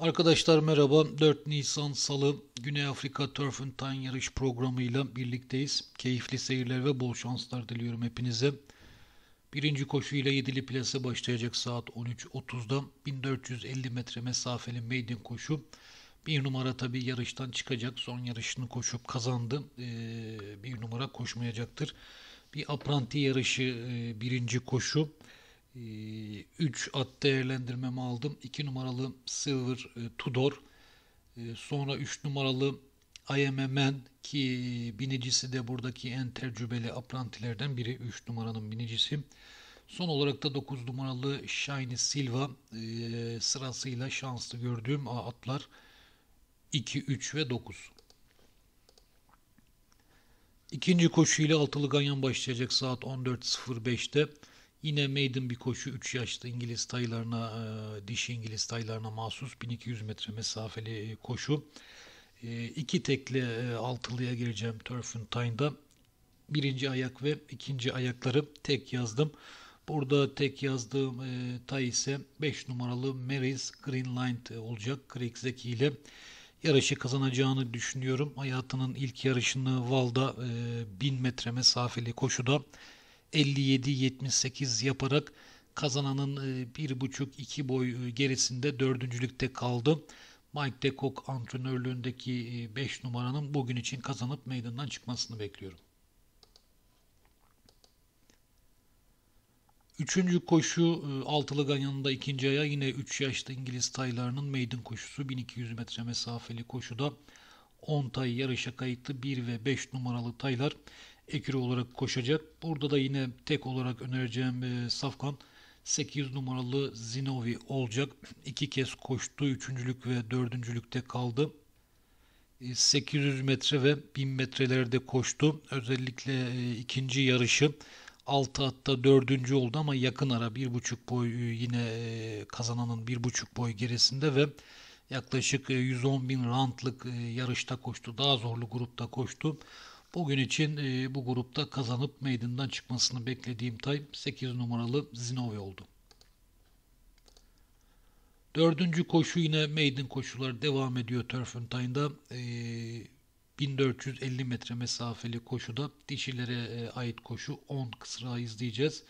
Arkadaşlar merhaba. 4 Nisan Salı Güney Afrika Turf and Time yarış programıyla birlikteyiz. Keyifli seyirler ve bol şanslar diliyorum hepinize. Birinci koşuyla 7'li plase başlayacak saat 13.30'da. 1450 metre mesafeli maiden koşu. Bir numara tabi yarıştan çıkacak. Son yarışını koşup kazandı. Ee, bir numara koşmayacaktır. Bir apranti yarışı e, birinci koşu. 3 ee, at değerlendirmemi aldım. 2 numaralı Silver e, Tudor. Ee, sonra 3 numaralı IMMN ki binicisi de buradaki en tecrübeli aprantilerden biri. 3 numaranın binicisi. Son olarak da 9 numaralı Shiny Silva e, sırasıyla şanslı gördüğüm atlar 2, 3 ve 9. İkinci koşuyla altılı ganyan başlayacak saat 14.05'te. Yine maiden bir koşu 3 yaşlı İngiliz taylarına, e, dişi İngiliz taylarına mahsus 1200 metre mesafeli e, koşu. E, iki tekli altılıya gireceğim Turfentine'da. Birinci ayak ve ikinci ayakları tek yazdım. Burada tek yazdığım e, tay ise 5 numaralı Mary's Greenlight olacak. Craig Zeki ile yarışı kazanacağını düşünüyorum. Hayatının ilk yarışını Val'da e, 1000 metre mesafeli koşuda 57-78 yaparak kazananın 1.5-2 e, boy e, gerisinde dördüncülükte kaldı. Mike Decock antrenörlüğündeki 5 e, numaranın bugün için kazanıp meydandan çıkmasını bekliyorum. Üçüncü koşu altılı yanında ikinci aya yine 3 yaşlı İngiliz taylarının maiden koşusu 1200 metre mesafeli koşuda 10 tay yarışa kayıtlı 1 ve 5 numaralı taylar ekürü olarak koşacak. Burada da yine tek olarak önereceğim e, Safkan 8 numaralı Zinovi olacak. İki kez koştu. Üçüncülük ve dördüncülükte kaldı. 800 e, metre ve 1000 metrelerde koştu. Özellikle e, ikinci yarışı 6 hatta dördüncü oldu ama yakın ara bir buçuk boy e, yine kazananın bir buçuk boy gerisinde ve yaklaşık 110 bin rantlık yarışta koştu. Daha zorlu grupta koştu. Bugün için e, bu grupta kazanıp meydandan çıkmasını beklediğim tay 8 numaralı Zinovi oldu. Dördüncü koşu yine maiden koşular devam ediyor Turfentine'da. E, 1450 metre mesafeli koşuda dişilere e, ait koşu 10 kısra izleyeceğiz.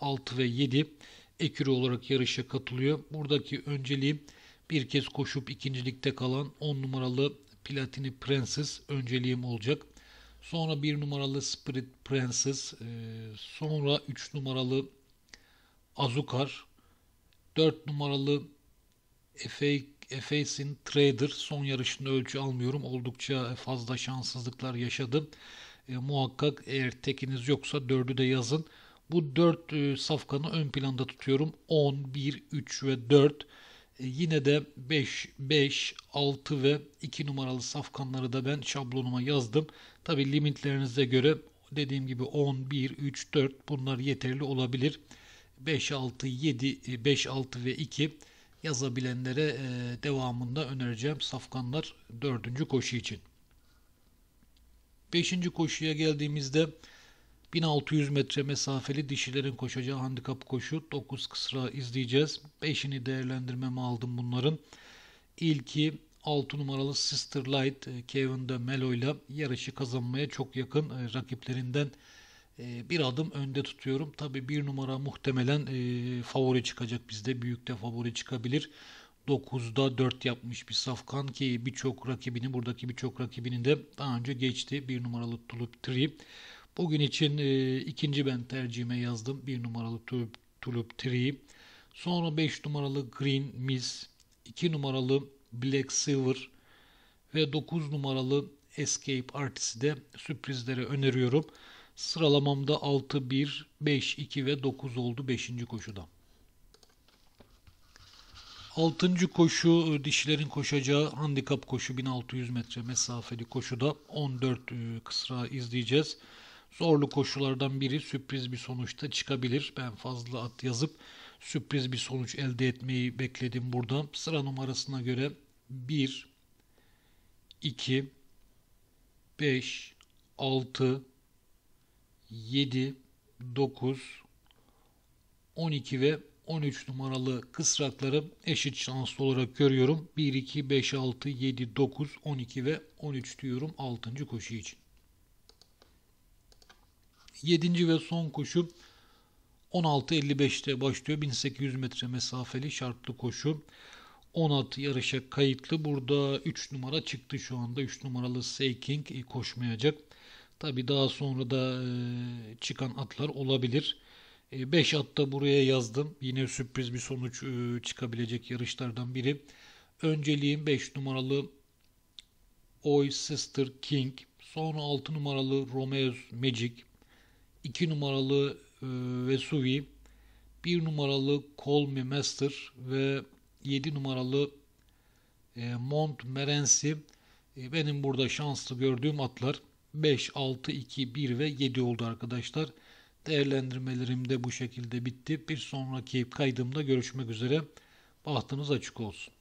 6 ve 7 ekürü olarak yarışa katılıyor. Buradaki önceliğim bir kez koşup ikincilikte kalan 10 numaralı Platini Prenses önceliğim olacak. Sonra bir numaralı Spirit Princess. E, sonra üç numaralı Azukar. dört numaralı Efesin Trader. Son yarışında ölçü almıyorum. Oldukça fazla şanssızlıklar yaşadım. E, muhakkak eğer tekiniz yoksa dördü de yazın. Bu dört e, safkanı ön planda tutuyorum. 10, 1, 3 ve 4. E, yine de 5, 5, 6 ve 2 numaralı safkanları da ben şablonuma yazdım. Tabi limitlerinize göre dediğim gibi 10, 1, 3, 4 bunlar yeterli olabilir. 5, 6, 7, 5, 6 ve 2 yazabilenlere e, devamında önereceğim safkanlar 4. koşu için. 5. koşuya geldiğimizde 1600 metre mesafeli dişilerin koşacağı handikap koşu 9 kısra izleyeceğiz. 5'ini değerlendirmeme aldım bunların. İlki 6 numaralı Sister Light e, Kevin de Melo ile yarışı kazanmaya çok yakın e, rakiplerinden e, bir adım önde tutuyorum. Tabi bir numara muhtemelen favori çıkacak bizde. Büyük de favori çıkabilir. 9'da 4 yapmış bir Safkan ki birçok rakibini buradaki birçok rakibini de daha önce geçti. Bir numaralı Tulip Tree. Bugün için e, ikinci ben tercihime yazdım. Bir numaralı Tulip, tulip Tree. Sonra 5 numaralı Green Miss. 2 numaralı Black Silver. Ve 9 numaralı Escape Artist'i de sürprizlere öneriyorum. Sıralamamda 6, 1, 5, 2 ve 9 oldu 5. koşuda. 6. koşu e, dişilerin koşacağı handikap koşu 1600 metre mesafeli koşuda 14 e, kısra izleyeceğiz zorlu koşullardan biri sürpriz bir sonuçta çıkabilir. Ben fazla at yazıp sürpriz bir sonuç elde etmeyi bekledim buradan. Sıra numarasına göre 1, 2, 5, 6, 7, 9, 12 ve 13 numaralı kısrakları eşit şanslı olarak görüyorum. 1, 2, 5, 6, 7, 9, 12 ve 13 diyorum 6. koşu için. Yedinci ve son koşu 16.55'te başlıyor. 1800 metre mesafeli şartlı koşu. 10 at yarışa kayıtlı. Burada 3 numara çıktı şu anda. 3 numaralı Seyking e, koşmayacak. Tabi daha sonra da e, çıkan atlar olabilir. 5 e, at da buraya yazdım. Yine sürpriz bir sonuç çıkabilecek yarışlardan biri. Önceliğim 5 numaralı Oy Sister King. Sonra 6 numaralı Romeo Magic. 2 numaralı e, Vesuvi, 1 numaralı Colme Master ve 7 numaralı e, Mont Merensi e, benim burada şanslı gördüğüm atlar. 5, 6, 2, 1 ve 7 oldu arkadaşlar. Değerlendirmelerim de bu şekilde bitti. Bir sonraki kaydımda görüşmek üzere. Bahtınız açık olsun.